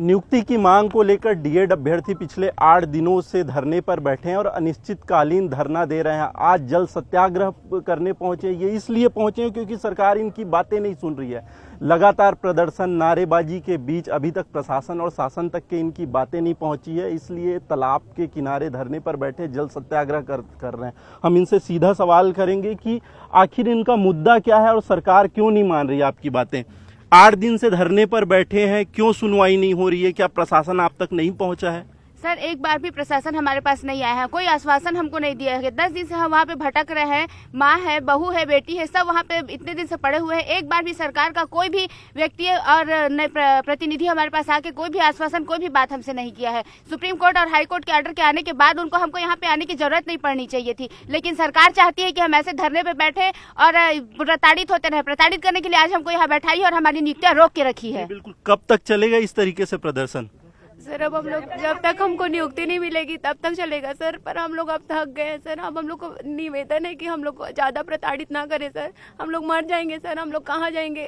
नियुक्ति की मांग को लेकर डीएड अभ्यर्थी पिछले आठ दिनों से धरने पर बैठे हैं और अनिश्चितकालीन धरना दे रहे हैं आज जल सत्याग्रह करने पहुंचे ये इसलिए पहुंचे हैं क्योंकि सरकार इनकी बातें नहीं सुन रही है लगातार प्रदर्शन नारेबाजी के बीच अभी तक प्रशासन और शासन तक के इनकी बातें नहीं पहुंची है इसलिए तालाब के किनारे धरने पर बैठे जल सत्याग्रह कर कर रहे हैं हम इनसे सीधा सवाल करेंगे कि आखिर इनका मुद्दा क्या है और सरकार क्यों नहीं मान रही आपकी बातें आठ दिन से धरने पर बैठे हैं क्यों सुनवाई नहीं हो रही है क्या प्रशासन आप तक नहीं पहुंचा है सर एक बार भी प्रशासन हमारे पास नहीं आया है कोई आश्वासन हमको नहीं दिया है दस दिन से हम वहाँ पे भटक रहे हैं माँ है बहू है बेटी है सब वहाँ पे इतने दिन से पड़े हुए हैं एक बार भी सरकार का कोई भी व्यक्ति और प्रतिनिधि हमारे पास आके कोई भी आश्वासन कोई भी बात हमसे नहीं किया है सुप्रीम कोर्ट और हाईकोर्ट के ऑर्डर के आने के बाद उनको हमको यहाँ पे आने की जरूरत नहीं पड़नी चाहिए थी लेकिन सरकार चाहती है कि हम ऐसे धरने पर बैठे और प्रताड़ित होते रहे प्रताड़ित करने के लिए आज हमको यहाँ बैठाई और हमारी नियुक्तियाँ रोक के रखी है बिल्कुल कब तक चलेगा इस तरीके से प्रदर्शन सर अब हम लोग जब तक हमको नियुक्ति नहीं मिलेगी तब तक चलेगा सर पर हम लोग अब थक गए हैं सर अब हम लोग को निवेदन है कि हम लोग ज़्यादा प्रताड़ित ना करें सर हम लोग मर जाएंगे सर हम लोग कहाँ जाएंगे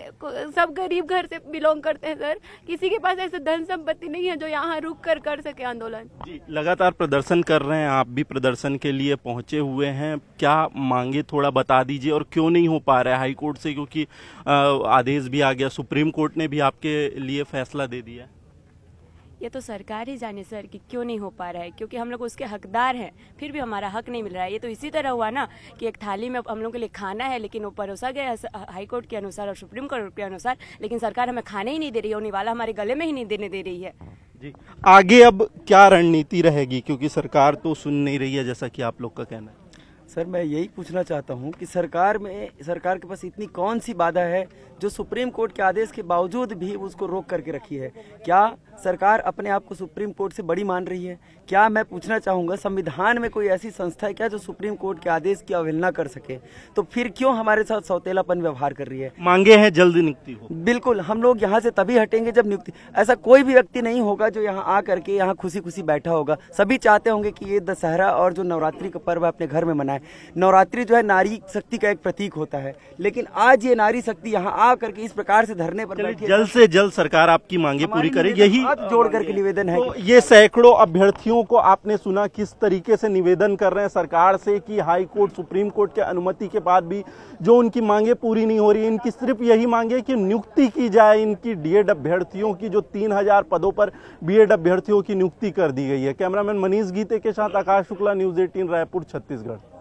सब गरीब घर से बिलोंग करते हैं सर किसी के पास ऐसा धन संपत्ति नहीं है जो यहाँ रुक कर कर सके आंदोलन जी लगातार प्रदर्शन कर रहे हैं आप भी प्रदर्शन के लिए पहुँचे हुए हैं क्या मांगे थोड़ा बता दीजिए और क्यों नहीं हो पा रहा है हाईकोर्ट से क्योंकि आदेश भी आ गया सुप्रीम कोर्ट ने भी आपके लिए फैसला दे दिया ये तो सरकार ही जाने सर कि क्यों नहीं हो पा रहा है क्योंकि हम लोग उसके हकदार हैं फिर भी हमारा हक नहीं मिल रहा है ये तो इसी तरह हुआ ना कि एक थाली में हम लोग के लिए खाना है लेकिन वो परोसा गया हाईकोर्ट के अनुसार और सुप्रीम कोर्ट के अनुसार लेकिन सरकार हमें खाने ही नहीं दे रही है निवाला हमारे गले में ही नहीं देने दे रही है जी आगे अब क्या रणनीति रहेगी क्योंकि सरकार तो सुन नहीं रही है जैसा कि आप लोग का कहना है सर मैं यही पूछना चाहता हूँ कि सरकार में सरकार के पास इतनी कौन सी बाधा है जो सुप्रीम कोर्ट के आदेश के बावजूद भी उसको रोक करके रखी है क्या सरकार अपने आप को सुप्रीम कोर्ट से बड़ी मान रही है क्या मैं पूछना चाहूँगा संविधान में कोई ऐसी संस्था है क्या जो सुप्रीम कोर्ट के आदेश की अवहेलना कर सके तो फिर क्यों हमारे साथ सौतेलापन व्यवहार कर रही है मांगे हैं जल्द नियुक्ति हो बिल्कुल हम लोग यहाँ से तभी हटेंगे जब नियुक्ति ऐसा कोई भी व्यक्ति नहीं होगा जो यहाँ आ करके यहाँ खुशी खुशी बैठा होगा सभी चाहते होंगे कि ये दशहरा और जो नवरात्रि का पर्व अपने घर में मनाए नवरात्रि जो है नारी शक्ति का एक प्रतीक होता है लेकिन आज ये नारी शक्ति यहाँ आ करके इस प्रकार से धरने पर जल्द से जल्द सरकार आपकी मांगे पूरी करे यही जोड़ करके तो निवेदन है ये सैकड़ों अभ्यर्थियों को आपने सुना किस तरीके से निवेदन कर रहे हैं सरकार से की हाईकोर्ट सुप्रीम कोर्ट के अनुमति के बाद भी जो उनकी मांगे पूरी नहीं हो रही इनकी सिर्फ यही मांगे की नियुक्ति की जाए इनकी डीएड अभ्यर्थियों की जो तीन हजार पदों पर बीएड अभ्यर्थियों की नियुक्ति कर दी गई है कैमरामैन मनीष गीते के साथ आकाश शुक्ला न्यूज एटीन रायपुर छत्तीसगढ़